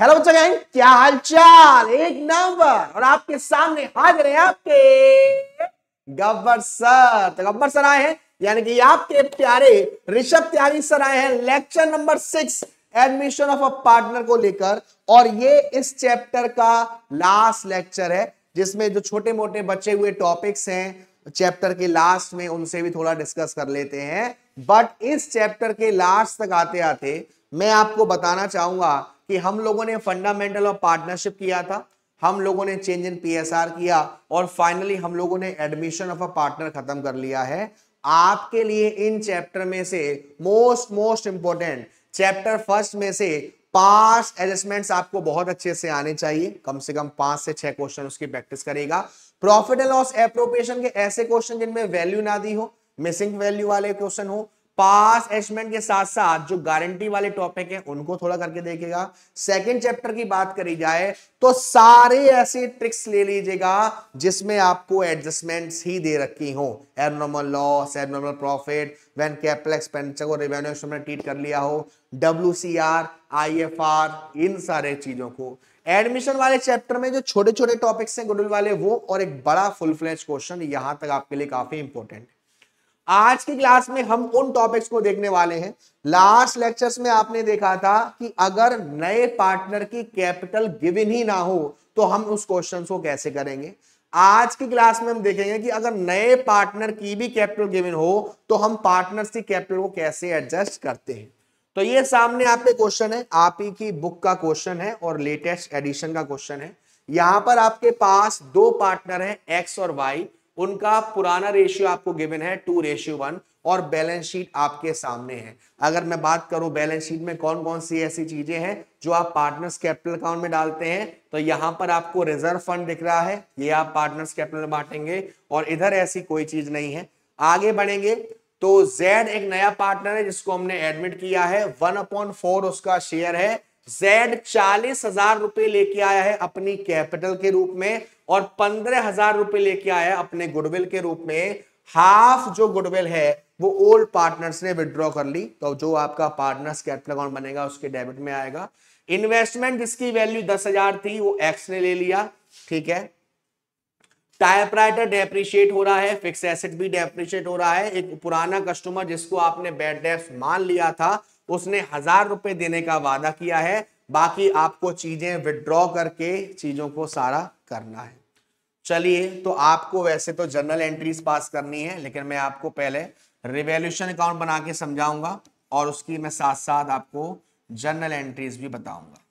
hello बच्चों gang क्या हाल चाल एक नंबर और आपके सामने हाजिर है आपके गब्बर सर तो गब्बर सर आए हैं यानी कि आपके प्यारे ऋषभ त्यागी सर आए हैं lecture number six admission of a partner को लेकर और ये इस चैप्टर का लास्ट लेक्चर है जिसमें जो छोटे मोटे बचे हुए टॉपिक्स हैं चैप्टर के लास्ट में उनसे भी थोड़ा डिस्कस कर लेते हैं बट इस चैप्टर के लास्ट तक आते आते मैं आपको बताना चाहूंगा कि हम लोगों ने फंडामेंटल ऑफ पार्टनरशिप किया था हम लोगों ने चेंज इन पीएसआर किया और फाइनली हम लोगों ने एडमिशन ऑफ अ पार्टनर खत्म कर लिया है आपके लिए इन चैप्टर में से most most important chapter first में से पांच एडजस्टमेंट्स आपको बहुत अच्छे से आने चाहिए कम से कम पांच से छह क्वेश्चन उसकी प्रैक्टिस करेगा प्रॉफिट एंड लॉस एप्रोप्रिएशन के ऐसे क्वेश्चन जिनमें वैल्यू ना दी हो मिसिंग वैल्यू वाले क्वेश्चन हो पास एस्टमेंट के साथ साथ जो गारंटी वाले टॉपिक हैं उनको थोड़ा करके देखेगा सेकंड चैप्टर की बात करी जाए तो सारे ऐसे ट्रिक्स ले लीजिएगा जिसमें आपको एडजस्टमेंट्स ही दे रखी हो abnormal loss abnormal profit when capital expenditure को रेवेन्यू में ट्रीट कर लिया हो डब्ल्यू सी इन सारे चीजों को एडमिशन वाले चैप्टर में जो छोटे छोटे टॉपिक्स हैं गुडुल वाले वो और एक बड़ा फुल फ्लैश क्वेश्चन यहां तक आपके लिए काफी इंपॉर्टेंट आज की क्लास में हम उन टॉपिक्स को देखने वाले हैं लास्ट लेक्चर्स में आपने देखा था कि अगर नए पार्टनर की कैपिटल गिविन ही ना हो तो हम उस क्वेश्चन को कैसे करेंगे आज की क्लास में हम देखेंगे कि अगर नए पार्टनर की भी कैपिटल गिविन हो तो हम पार्टनर की कैपिटल को कैसे एडजस्ट करते हैं तो ये सामने आपके क्वेश्चन है आप ही की बुक का क्वेश्चन है और लेटेस्ट एडिशन का क्वेश्चन है यहां पर आपके पास दो पार्टनर हैं एक्स और वाई उनका पुराना रेशियो आपको गिवन है टू रेशियो वन और बैलेंस शीट आपके सामने है अगर मैं बात करूं बैलेंस शीट में कौन कौन सी ऐसी चीजें हैं जो आप पार्टनर्स कैपिटल अकाउंट में डालते हैं तो यहां पर आपको रिजर्व फंड दिख रहा है ये आप पार्टनर्स कैपिटल में बांटेंगे और इधर ऐसी कोई चीज नहीं है आगे बढ़ेंगे तो जेड एक नया पार्टनर है जिसको हमने एडमिट किया है वन अपॉइंट फोर उसका शेयर है जेड चालीस हजार रुपए लेके आया है अपनी कैपिटल के रूप में और पंद्रह हजार रुपए लेके आया है अपने गुडविल के रूप में हाफ जो गुडविल है वो ओल्ड पार्टनर्स ने विड्रॉ कर ली तो जो आपका पार्टनर्स कैपिटल अकाउंट बनेगा उसके डेबिट में आएगा इन्वेस्टमेंट जिसकी वैल्यू दस हजार थी वो एक्स ने ले लिया ठीक है टाइपराइटर डेप्रिशिएट हो रहा है फिक्स एसेट भी डेप्रिशिएट हो रहा है एक पुराना कस्टमर जिसको आपने बैड डेप्स मान लिया था उसने हजार रुपए देने का वादा किया है बाकी आपको चीजें विड्रॉ करके चीजों को सारा करना है चलिए तो आपको वैसे तो जर्नल एंट्रीज पास करनी है लेकिन मैं आपको पहले रिवेल्यूशन अकाउंट बना के समझाऊंगा और उसकी मैं साथ साथ आपको जनरल एंट्रीज भी बताऊंगा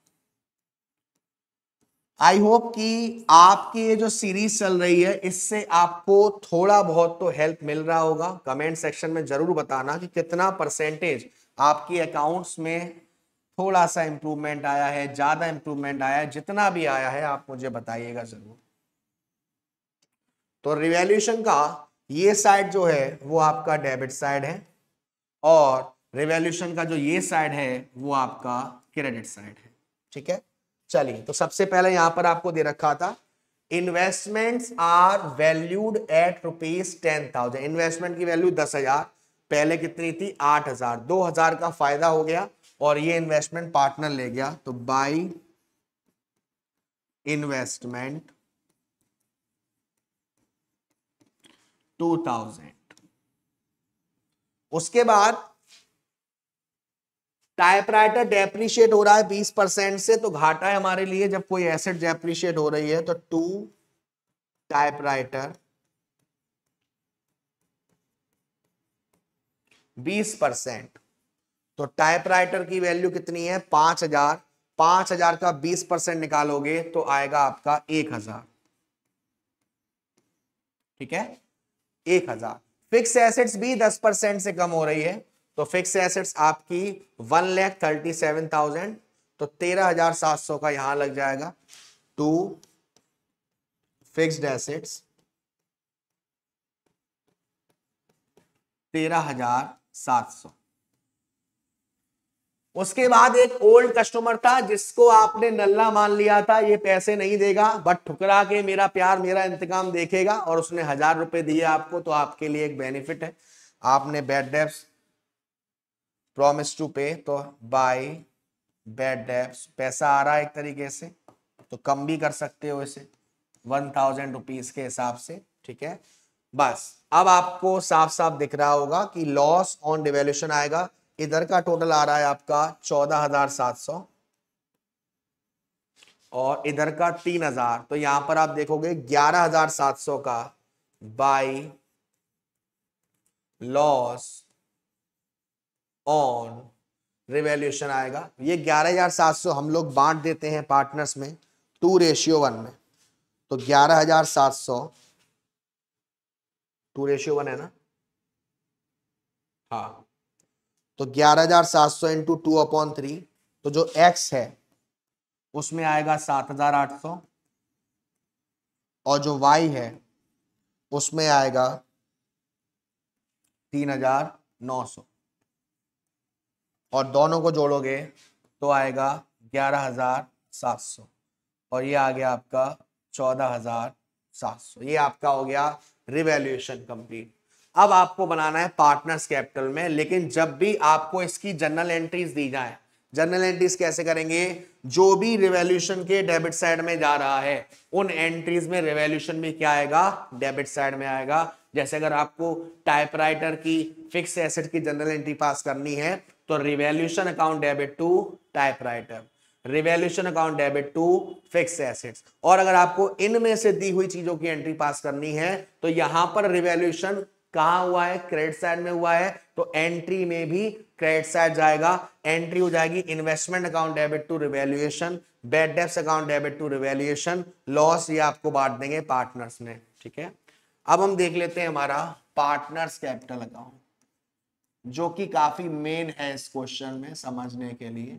आई होप कि आपकी ये जो सीरीज चल रही है इससे आपको थोड़ा बहुत तो हेल्प मिल रहा होगा कमेंट सेक्शन में जरूर बताना कि कितना परसेंटेज आपके अकाउंट्स में थोड़ा सा इम्प्रूवमेंट आया है ज़्यादा इम्प्रूवमेंट आया है जितना भी आया है आप मुझे बताइएगा ज़रूर तो रिवेल्यूशन का ये साइड जो है वो आपका डेबिट साइड है और रिवेल्यूशन का जो ये साइड है वो आपका क्रेडिट साइड है ठीक है चलिए तो सबसे पहले यहां पर आपको दे रखा था investments are valued at rupees ten thousand investment की वैल्यू दस हजार पहले कितनी थी आठ हजार दो हजार का फायदा हो गया और ये इन्वेस्टमेंट पार्टनर ले गया तो बाई इन्वेस्टमेंट टू थाउजेंड उसके बाद टाइपराइटर डेप्रिशिएट हो रहा है बीस परसेंट से तो घाटा है हमारे लिए जब कोई एसेट डेप्रिशिएट हो रही है तो टू टाइपराइटर बीस परसेंट तो टाइपराइटर की वैल्यू कितनी है पांच हजार पांच हजार का बीस परसेंट निकालोगे तो आएगा आपका एक हजार ठीक है एक हजार फिक्स एसेट्स भी दस परसेंट से कम हो रही है तो फिक्स एसेट्स आपकी one lakh thirty seven thousand तो तेरह हजार सात सौ का यहां लग जाएगा टू फिक्स्ड एसेट्स तेरह हजार सात सौ उसके बाद एक ओल्ड कस्टमर था जिसको आपने नल्ला मान लिया था ये पैसे नहीं देगा बट ठुकरा के मेरा प्यार मेरा इंतकाम देखेगा और उसने हजार रुपए दिए आपको तो आपके लिए एक बेनिफिट है आपने बैड डेप्स प्रॉमिस टू पे तो बाय बैड डेप्स पैसा आ रहा है एक तरीके से तो कम भी कर सकते हो इसे वन थाउजेंड रुपीज के हिसाब से ठीक है बस अब आपको साफ साफ दिख रहा होगा कि लॉस ऑन रिवेल्यूशन आएगा इधर का टोटल आ रहा है आपका चौदह हजार सात सौ और इधर का तीन हजार तो यहां पर आप देखोगे ग्यारह हजार सात सौ का बाई लॉस ऑन रिवेल्यूशन आएगा ये ग्यारह हजार सात सौ हम लोग बांट देते हैं पार्टनर्स में टू रेशियो वन में तो ग्यारह हजार सात सौ टू रेशियो वन है ना हाँ तो ग्यारह हजार सात सौ इंटू टू अपॉन थ्री तो जो एक्स है उसमें आएगा सात हजार आठ सौ और जो वाई है उसमें आएगा तीन हजार नौ सौ और दोनों को जोड़ोगे तो आएगा ग्यारह हजार सात सौ और ये आ गया आपका चौदह हजार सात सौ ये आपका हो गया रिवेल्यूएशन कंप्लीट अब आपको बनाना है पार्टनर्स कैपिटल में लेकिन जब भी आपको इसकी जनरल एंट्रीज दी जाए जर्नल एंट्रीज कैसे करेंगे जो भी रिवेल्यूशन के डेबिट साइड में जा रहा है उन एंट्रीज में रिवेल्यूशन में क्या आएगा डेबिट साइड में आएगा जैसे अगर आपको टाइपराइटर की फिक्स एसेट की जनरल एंट्री पास करनी है तो revaluation account debit to typewriter revaluation account debit to fix assets और अगर आपको इनमें से दी हुई चीजों की एंट्री पास करनी है तो यहां पर रिवेल्यूशन कहा हुआ है क्रेडिट साइड में हुआ है तो एंट्री में भी क्रेडिट साइड जाएगा एंट्री हो जाएगी investment account debit to revaluation bad debts account debit to revaluation loss ये आपको बांट देंगे पार्टनर्स में ठीक है अब हम देख लेते हैं हमारा पार्टनर्स कैपिटल अकाउंट जो कि काफी मेन है इस क्वेश्चन में समझने के लिए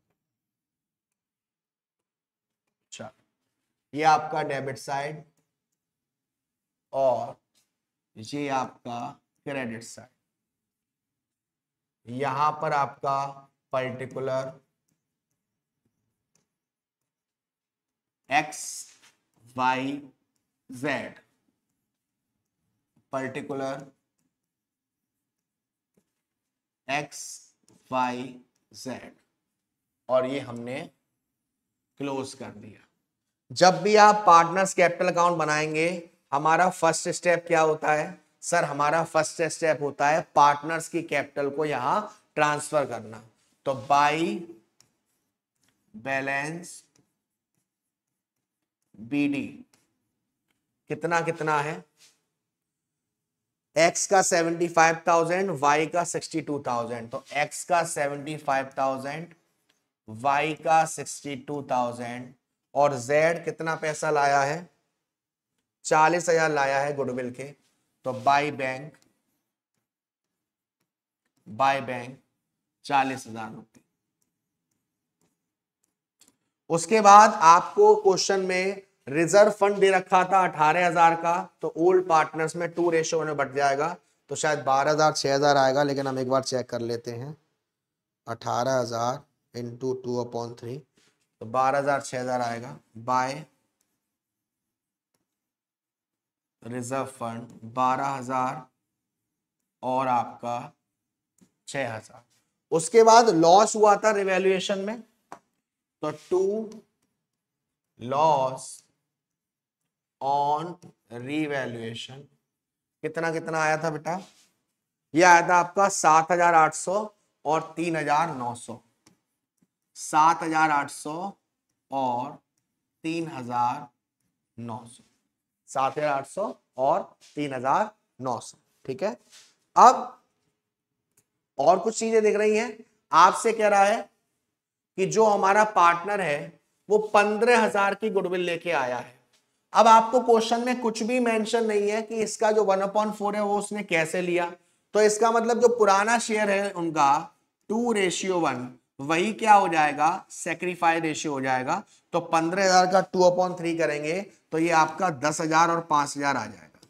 ये आपका डेबिट साइड और ये आपका क्रेडिट साइड यहां पर आपका particular X Y Z particular X Y Z और ये हमने क्लोज कर दिया जब भी आप पार्टनर्स कैपिटल अकाउंट बनाएंगे हमारा फर्स्ट स्टेप क्या होता है सर हमारा फर्स्ट स्टेप होता है पार्टनर्स की कैपिटल को यहां ट्रांसफर करना तो बाई बैलेंस बीडी कितना कितना है एक्स का सेवेंटी फाइव थाउजेंड वाई का सिक्सटी टू थाउजेंड तो एक्स का सेवेंटी फाइव थाउजेंड वाई का सिक्सटी टू थाउजेंड और जेड कितना पैसा लाया है चालीस हजार लाया है गुडविल के तो बाय बैंक बाय बैंक चालीस हजार रुपये उसके बाद आपको क्वेश्चन में रिजर्व फंड दे रखा था अठारह हजार का तो ओल्ड पार्टनर्स में टू रेशो में बट जाएगा तो शायद बारह हजार छह हजार आएगा लेकिन हम एक बार चेक कर लेते हैं अठारह हजार इंटू टू अपॉन थ्री तो बारह हजार छह हजार आएगा बाय रिजर्व फंड बारह हजार और आपका छ हजार उसके बाद लॉस हुआ था रिवेल्युएशन में तो टू लॉस ऑन रिवेल्युएशन कितना कितना आया था बेटा ये आया था आपका सात हजार आठ सौ और तीन हजार नौ सौ सात हजार आठ सौ और तीन हजार नौ सौ सात हजार आठ सौ और तीन हजार नौ सौ ठीक है अब और कुछ चीजें दिख रही हैं आपसे कह रहा है कि जो हमारा पार्टनर है वो पंद्रह हजार की गुडविल लेके आया है अब आपको क्वेश्चन में कुछ भी मेंशन नहीं है कि इसका जो वन अपॉइंट फोर है वो उसने कैसे लिया तो इसका मतलब जो पुराना शेयर है उनका टू रेशियो वन वही क्या हो जाएगा सेक्रीफाई रेशियो हो जाएगा तो पंद्रह हजार का टू अपॉन थ्री करेंगे तो ये आपका दस हजार और पांच हजार आ जाएगा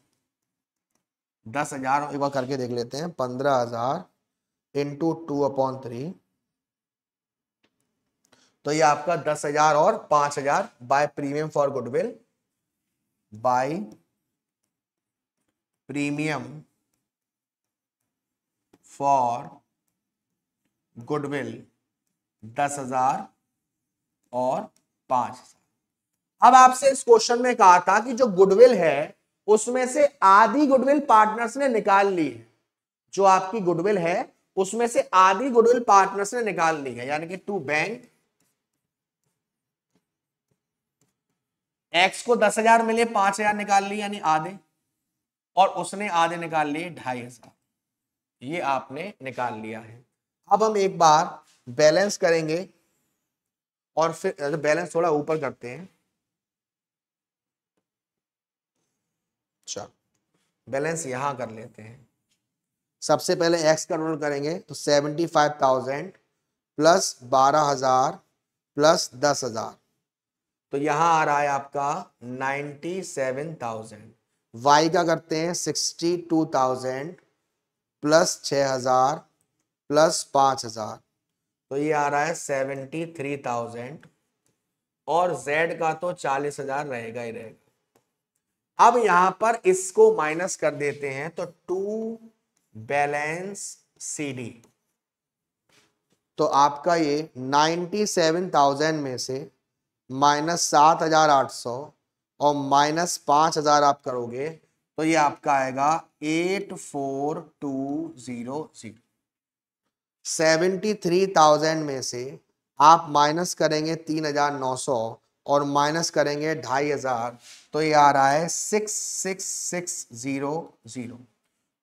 दस हजार एक बार करके देख लेते हैं पंद्रह हजार इंटू टू अपॉन थ्री तो ये आपका दस हजार और पांच हजार by premium for goodwill by premium for goodwill दस हजार और पांच हजार अब आपसे इस क्वेश्चन में कहा था कि जो गुडविल है उसमें से आधी गुडविल पार्टनर्स ने निकाल ली है जो आपकी गुडविल है उसमें से आधी गुडविल पार्टनर्स ने निकाल ली है यानी कि टू बैंक एक्स को दस हजार मिले पांच हजार निकाल ली यानी आधे और उसने आधे निकाल लिए ढाई हजार ये आपने निकाल लिया है अब हम एक बार बैलेंस करेंगे और फिर बैलेंस थोड़ा ऊपर करते हैं अच्छा बैलेंस यहां कर लेते हैं सबसे पहले एक्स का रोल करेंगे तो सेवेंटी फाइव थाउजेंड प्लस बारह हजार प्लस दस हजार तो यहाँ आ रहा है आपका नाइन्टी सेवन थाउजेंड वाई का करते हैं सिक्सटी टू थाउजेंड प्लस छ हजार प्लस पाँच हजार तो ये आ रहा है सेवेंटी थ्री थाउजेंड और Z का तो चालीस हजार रहेगा ही रहेगा अब यहां पर इसको माइनस कर देते हैं तो टू बैलेंस डी तो आपका ये नाइन्टी सेवन थाउजेंड में से माइनस सात हजार आठ सौ और माइनस पांच हजार आप करोगे तो ये आपका आएगा eight four two zero zero seventy three thousand में से आप माइनस करेंगे तीन हजार नौ सौ और माइनस करेंगे ढाई हजार तो ये आ रहा है six six six zero zero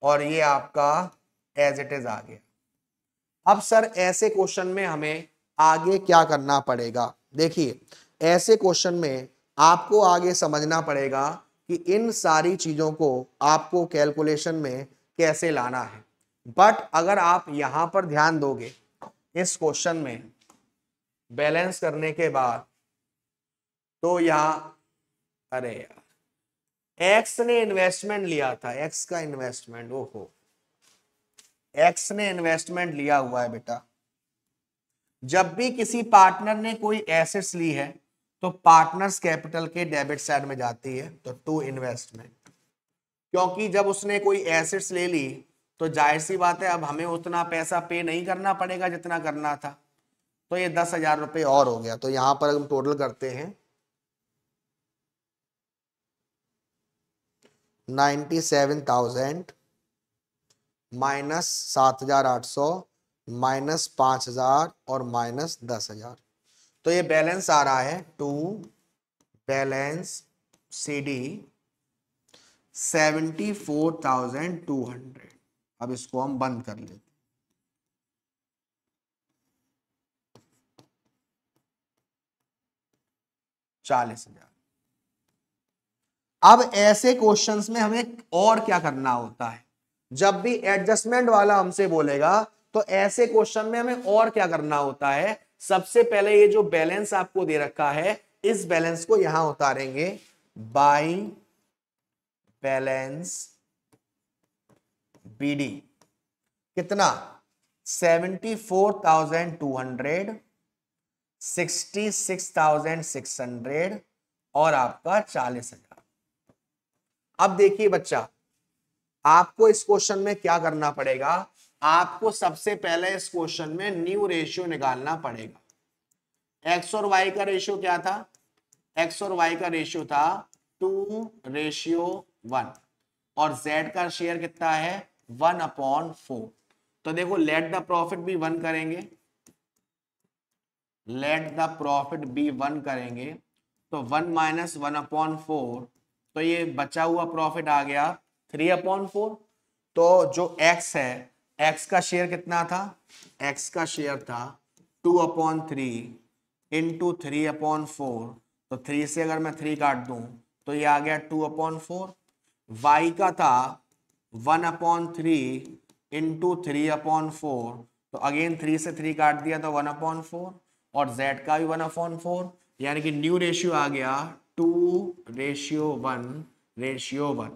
और ये आपका एज इट इज आ गया अब सर ऐसे क्वेश्चन में हमें आगे क्या करना पड़ेगा देखिए ऐसे क्वेश्चन में आपको आगे समझना पड़ेगा कि इन सारी चीज़ों को आपको कैलकुलेशन में कैसे लाना है बट अगर आप यहां पर ध्यान दोगे इस क्वेश्चन में बैलेंस करने के बाद तो यहां अरे यार एक्स ने इन्वेस्टमेंट लिया था एक्स का इन्वेस्टमेंट ओहो एक्स ने इन्वेस्टमेंट लिया हुआ है बेटा जब भी किसी पार्टनर ने कोई एसेट्स ली है तो पार्टनर्स कैपिटल के डेबिट साइड में जाती है तो टू इन्वेस्टमेंट क्योंकि जब उसने कोई एसेट्स ले ली तो जाहिर सी बात है अब हमें उतना पैसा पे नहीं करना पड़ेगा जितना करना था तो ये दस हजार रुपये और हो गया तो यहाँ पर हम टोटल करते हैं नाइन्टी सेवन थाउजेंड माइनस सात हजार आठ सौ माइनस पाँच हजार और माइनस दस हजार तो ये बैलेंस आ रहा है to balance C D seventy four thousand two hundred अब इसको हम बंद कर लेते चालीस हजार अब ऐसे क्वेश्चंस में हमें और क्या करना होता है जब भी एडजस्टमेंट वाला हमसे बोलेगा तो ऐसे क्वेश्चन में हमें और क्या करना होता है सबसे पहले ये जो बैलेंस आपको दे रखा है इस बैलेंस को यहां उतारेंगे बाई बैलेंस बीडी कितना seventy four thousand two hundred sixty six thousand six hundred और आपका चालीस हजार अब देखिए बच्चा आपको इस क्वेश्चन में क्या करना पड़ेगा आपको सबसे पहले इस क्वेश्चन में न्यू रेशियो निकालना पड़ेगा एक्स और वाई का रेशियो क्या था एक्स और वाई का रेशियो था टू रेशियो वन और जेड का शेयर कितना है वन अपॉन फोर तो देखो लेट द प्रॉफिट भी वन करेंगे let the profit be one करेंगे तो one minus one upon four तो ये बचा हुआ प्रॉफिट आ गया थ्री अपॉन फोर तो जो एक्स है एक्स का शेयर कितना था एक्स का शेयर था two upon three into three upon four तो थ्री से अगर मैं थ्री काट दूं तो ये आ गया टू अपॉन फोर वाई का था one upon three into three upon four तो अगेन थ्री से थ्री काट दिया तो वन अपॉन फोर और जेड का भी वन अपॉन फोर यानी कि न्यू रेशियो आ गया two ratio one ratio one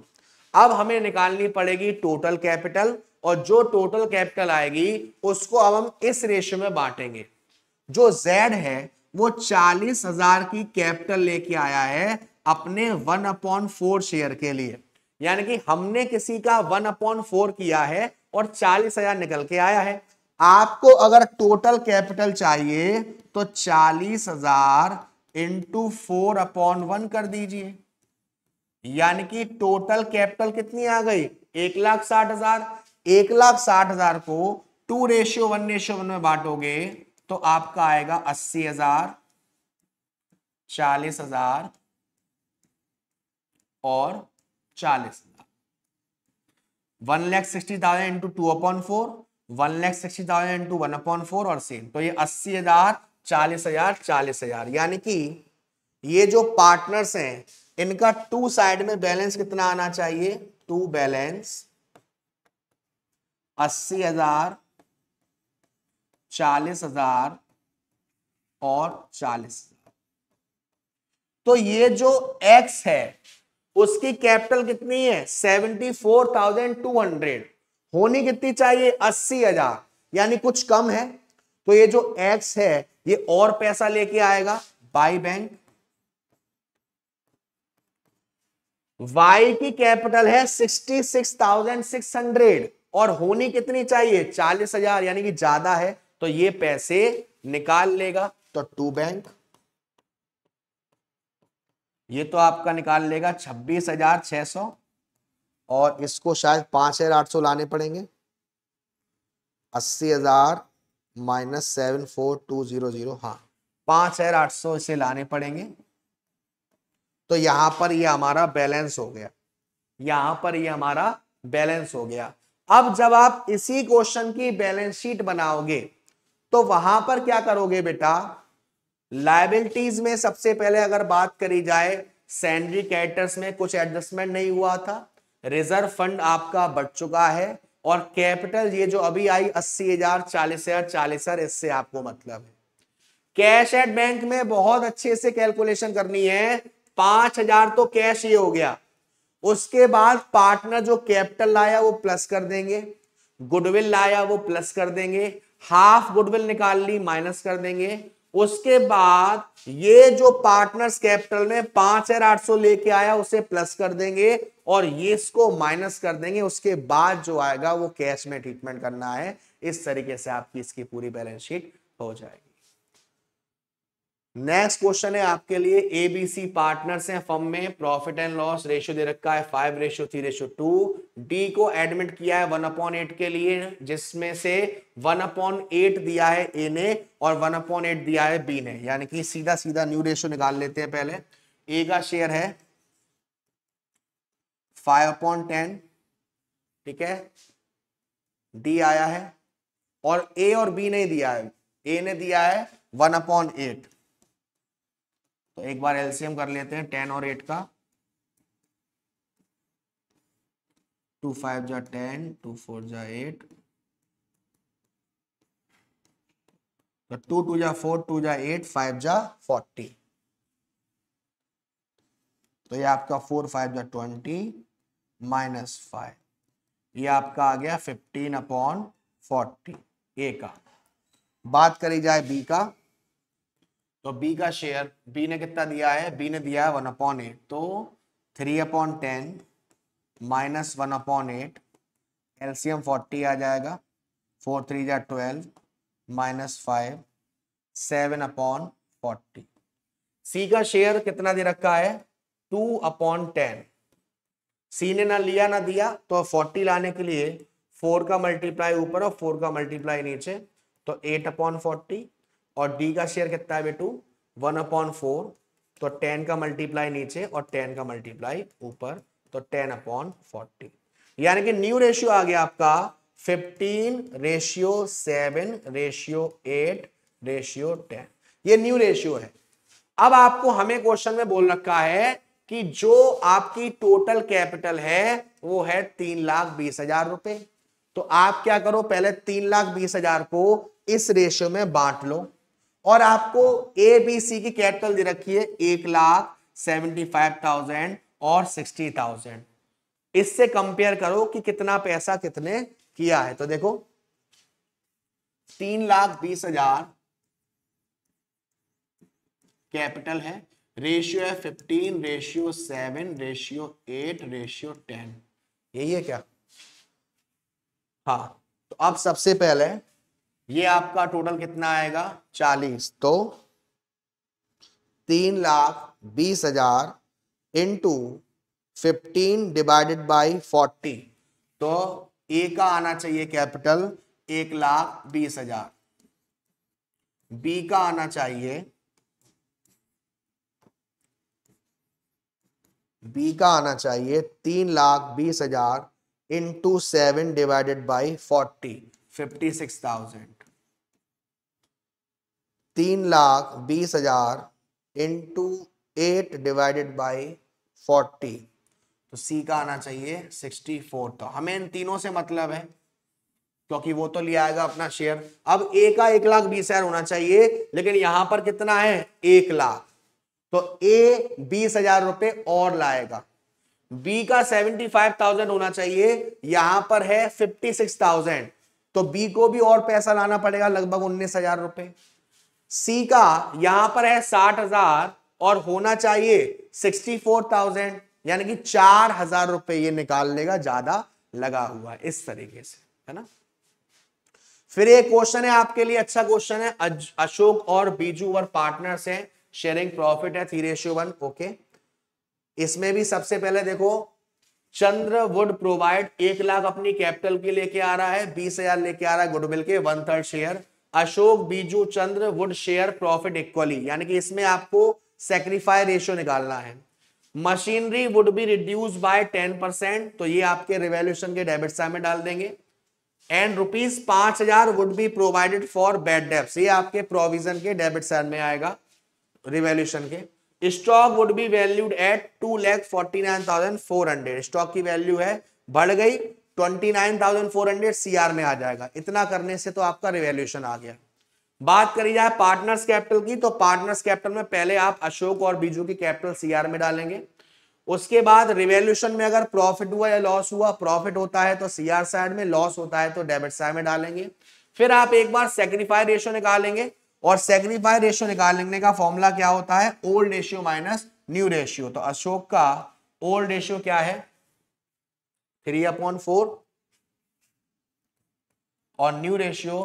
अब हमें निकालनी पड़ेगी टोटल कैपिटल और जो टोटल कैपिटल आएगी उसको अब हम इस रेशियो में बांटेंगे जो जेड है वो चालीस हजार की कैपिटल लेके आया है अपने वन अपॉन फोर शेयर के लिए यानी कि हमने किसी का वन अपॉन फोर किया है और चालीस हजार निकल के आया है आपको अगर टोटल कैपिटल चाहिए तो चालीस हजार इंटू फोर अपॉन वन कर दीजिए यानी कि टोटल कैपिटल कितनी आ गई एक लाख साठ हजार एक लाख साठ हजार को two ratio one ratio one में बांटोगे तो आपका आएगा अस्सी हजार चालीस हजार और चालीस lakh one lakh sixty thousand into two upon four one lakh sixty thousand into one upon four और सेम तो ये अस्सी हजार चालीस हजार चालीस हजार यानी कि ये जो पार्टनर्स हैं इनका टू साइड में बैलेंस कितना आना चाहिए टू बैलेंस अस्सी हजार चालीस हजार और चालीस तो ये जो एक्स है उसकी कैपिटल कितनी है seventy four thousand two hundred होनी कितनी चाहिए अस्सी हजार यानी कुछ कम है तो ये जो एक्स है ये और पैसा लेके आएगा बाई बैंक वाई की कैपिटल है sixty six thousand six hundred और होनी कितनी चाहिए चालीस हजार यानी कि ज्यादा है तो ये पैसे निकाल लेगा तो टू बैंक ये तो आपका निकाल लेगा छब्बीस हजार छः सौ और इसको शायद पांच हजार आठ सौ लाने पड़ेंगे अस्सी हजार minus seven four two zero zero हाँ पांच हजार आठ सौ इसे लाने पड़ेंगे तो यहां पर ये हमारा बैलेंस हो गया यहां पर ये हमारा बैलेंस हो गया अब जब आप इसी क्वेश्चन की बैलेंस शीट बनाओगे तो वहां पर क्या करोगे बेटा लाइबिलिटीज में सबसे पहले अगर बात करी जाए सैलरी कैटर्स में कुछ एडजस्टमेंट नहीं हुआ था रिजर्व फंड आपका बढ़ चुका है और कैपिटल ये जो अभी आई अस्सी हजार चालीस हजार चालीस हजार इससे आपको मतलब है कैश एट बैंक में बहुत अच्छे से कैलकुलेशन करनी है पांच हजार तो कैश ये हो गया उसके बाद पार्टनर जो कैपिटल लाया वो प्लस कर देंगे गुडविल लाया वो प्लस कर देंगे हाफ गुडविल निकाल ली माइनस कर देंगे उसके बाद ये जो पार्टनर्स कैपिटल में पांच हजार आठ सौ लेके आया उसे प्लस कर देंगे और ये इसको माइनस कर देंगे उसके बाद जो आएगा वो कैश में ट्रीटमेंट करना है इस तरीके से आपकी इसकी पूरी बैलेंस शीट हो जाएगी नेक्स्ट क्वेश्चन है आपके लिए एबीसी पार्टनर्स हैं फर्म में प्रॉफिट एंड लॉस रेशियो दे रखा है five ratio three ratio two D को एडमिट किया है वन अपॉन एट के लिए जिसमें से वन अपॉन एट दिया है ए ने और वन अपॉन एट दिया है बी ने यानी कि सीधा सीधा न्यू रेशियो निकाल लेते हैं पहले ए का शेयर है फाइव अपॉन टेन ठीक है डी आया है और ए और बी ने दिया है ए ने दिया है वन अपॉन एट तो एक बार एलसीएम कर लेते हैं टेन और एट का टू फाइव जा टेन टू फोर जा एट तो टू टू जा फोर टू जा एट फाइव जा फोर्टी तो ये आपका फोर फाइव जा ट्वेंटी माइनस फाइव ये आपका आ गया फिफ्टीन अपॉन फोर्टी ए का बात करी जाए बी का तो बी का शेयर बी ने कितना दिया है बी ने दिया है वन अपॉन एट तो three upon ten minus one upon eight एल्सियम फोर्टी आ जाएगा फोर थ्री जा twelve minus five seven upon forty C का शेयर कितना दे रखा है टू अपॉन टेन सी ने ना लिया ना दिया तो फोर्टी लाने के लिए फोर का मल्टीप्लाई ऊपर और फोर का मल्टीप्लाई नीचे तो एट अपॉन फोर्टी और डी का शेयर कितना है बेटू वन अपॉन फोर तो टेन का मल्टीप्लाई नीचे और टेन का मल्टीप्लाई ऊपर तो टेन अपॉन फोर्टी यानी कि न्यू रेशियो आ गया आपका fifteen ratio seven ratio eight ratio ten ये न्यू रेशियो है अब आपको हमें क्वेश्चन में बोल रखा है कि जो आपकी टोटल कैपिटल है वो है तीन लाख बीस हजार रुपए तो आप क्या करो पहले तीन लाख बीस हजार को इस रेशियो में बांट लो और आपको ए बी सी की कैपिटल दे रखी है एक लाख सेवेंटी फाइव थाउजेंड और सिक्सटी थाउजेंड इससे कंपेयर करो कि कितना पैसा कितने किया है तो देखो तीन लाख बीस हजार कैपिटल है रेशियो है fifteen ratio seven ratio eight ratio ten यही है क्या हाँ तो अब सबसे पहले ये आपका टोटल कितना आएगा चालीस तो तीन लाख बीस हजार into fifteen divided by forty तो ए का आना चाहिए कैपिटल एक लाख बीस हजार बी का आना चाहिए बी का आना चाहिए तीन लाख बीस हजार into seven divided by forty fifty six thousand तीन लाख बीस हजार into eight divided by forty तो सी का आना चाहिए सिक्सटी फोर तो हमें इन तीनों से मतलब है क्योंकि वो तो लिया आएगा अपना शेयर अब ए का एक लाख बीस हजार होना चाहिए लेकिन यहां पर कितना है एक लाख तो ए बीस हजार रुपए और लाएगा बी का सेवेंटी फाइव थाउजेंड होना चाहिए यहां पर है फिफ्टी सिक्स थाउजेंड तो बी को भी और पैसा लाना पड़ेगा लगभग उन्नीस हजार रुपए सी का यहां पर है साठ हजार और होना चाहिए सिक्सटी फोर थाउजेंड यानी कि चार हजार रुपए ये निकाल लेगा ज्यादा लगा हुआ इस तरीके से है ना फिर एक क्वेश्चन है आपके लिए अच्छा क्वेश्चन है अशोक और बीजू और पार्टनर्स हैं शेयरिंग प्रॉफिट है थ्री रेशियो वन ओके इसमें भी सबसे पहले देखो चंद्र वुड प्रोवाइड एक लाख अपनी कैपिटल के लेके आ रहा है बीस हजार लेके आ रहा है गुडविल के one third share Ashok Biju Chandra would share profit equally यानी कि इसमें आपको सेक्रीफाई रेशियो निकालना है machinery would be reduce by ten percent तो ये आपके रिवेल्यूशन के डेबिट साइड में डाल देंगे एंड रुपीज पांच हजार would be provided for bad debts ये आपके प्रोविजन के डेबिट साइड में आएगा रिवेल्यूशन के stock would be valued at two lakh forty nine thousand four hundred stock की वैल्यू है बढ़ गई 29,400 सीआर में आ जाएगा इतना करने से तो आपका रिवेल्यूशन आ गया बात करी जाए पार्टनर्स कैपिटल की तो पार्टनर्स कैपिटल में पहले आप अशोक और बीजू की कैपिटल सीआर में डालेंगे उसके बाद रिवेल्यूशन में अगर प्रॉफिट हुआ या लॉस हुआ प्रॉफिट होता है तो सीआर साइड में लॉस होता है तो डेबिट साइड में डालेंगे फिर आप एक बार सेक्रीफाई रेशियो निकालेंगे और सेक्रीफाई रेशियो निकालने का फॉर्मूला क्या होता है old ratio minus new ratio तो अशोक का ओल्ड रेशियो क्या है थ्री अपॉन फोर और न्यू रेशियो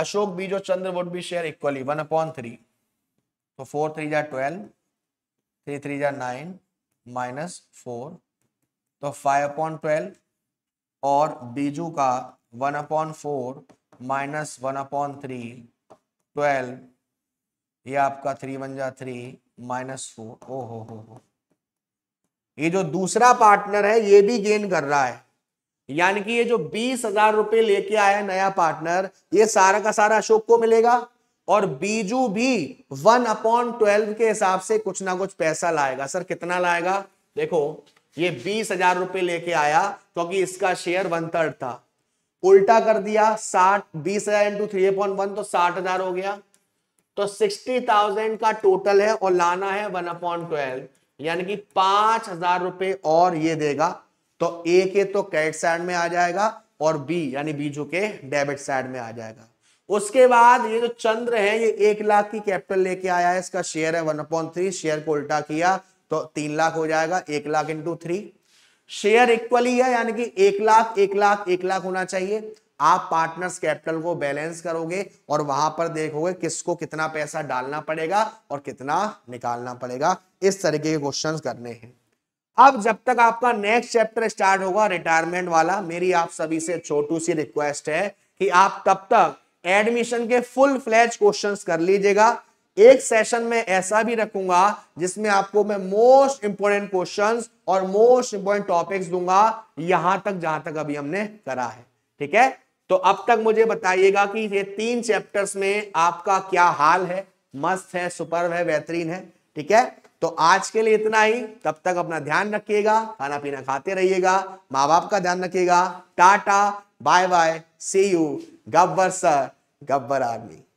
अशोक बीज और Chandra would be share equally one upon three तो फोर थ्री जा ट्वेल्व थ्री थ्री जा नाइन माइनस फोर तो फाइव अपॉन ट्वेल्व और बीजू का one upon four minus one upon three twelve ये आपका थ्री वन जा थ्री माइनस फोर ओ हो हो हो ये जो दूसरा पार्टनर है ये भी गेन कर रहा है यानी कि ये जो बीस हजार रुपए लेके आया नया पार्टनर ये सारा का सारा अशोक को मिलेगा और बीजू भी वन अपॉन ट्वेल्व के हिसाब से कुछ ना कुछ पैसा लाएगा सर कितना लाएगा देखो ये बीस हजार रुपए लेके आया क्योंकि तो इसका शेयर वन थर्ड था उल्टा कर दिया साठ बीस हजार इंटू थ्री अपॉइंट वन तो साठ हजार हो गया तो सिक्सटी थाउजेंड का टोटल है और लाना है वन अपॉन ट्वेल्व यानी कि पांच हजार रुपए और ये देगा तो ए के तो क्रेडिट साइड में आ जाएगा और बी यानी बीजू के डेबिट साइड में आ जाएगा उसके बाद ये जो चंद्र है ये एक लाख की कैपिटल लेके आया है इसका शेयर है वन पॉइंट थ्री शेयर को उल्टा किया तो तीन लाख हो जाएगा एक lakh into three share equally है यानी कि एक लाख एक लाख एक लाख होना चाहिए आप पार्टनर्स कैपिटल को बैलेंस करोगे और वहां पर देखोगे किसको कितना पैसा डालना पड़ेगा और कितना निकालना पड़ेगा इस तरीके के क्वेश्चन करने हैं अब जब तक आपका नेक्स्ट चैप्टर स्टार्ट होगा रिटायरमेंट वाला मेरी आप सभी से छोटू सी रिक्वेस्ट है कि आप तब तक एडमिशन के फुल फ्लैच क्वेश्चन कर लीजिएगा एक सेशन में ऐसा भी रखूंगा जिसमें आपको मैं मोस्ट इंपोर्टेंट क्वेश्चंस और मोस्ट इंपोर्टेंट टॉपिक्स दूंगा यहां तक जहां तक अभी हमने करा है ठीक है तो अब तक मुझे बताइएगा कि ये तीन चैप्टर्स में आपका क्या हाल है मस्त है सुपर है बेहतरीन है ठीक है तो आज के लिए इतना ही तब तक अपना ध्यान रखिएगा खाना पीना खाते रहिएगा माँ बाप का ध्यान रखिएगा टाटा bye bye see you Gabbar sir Gabbar army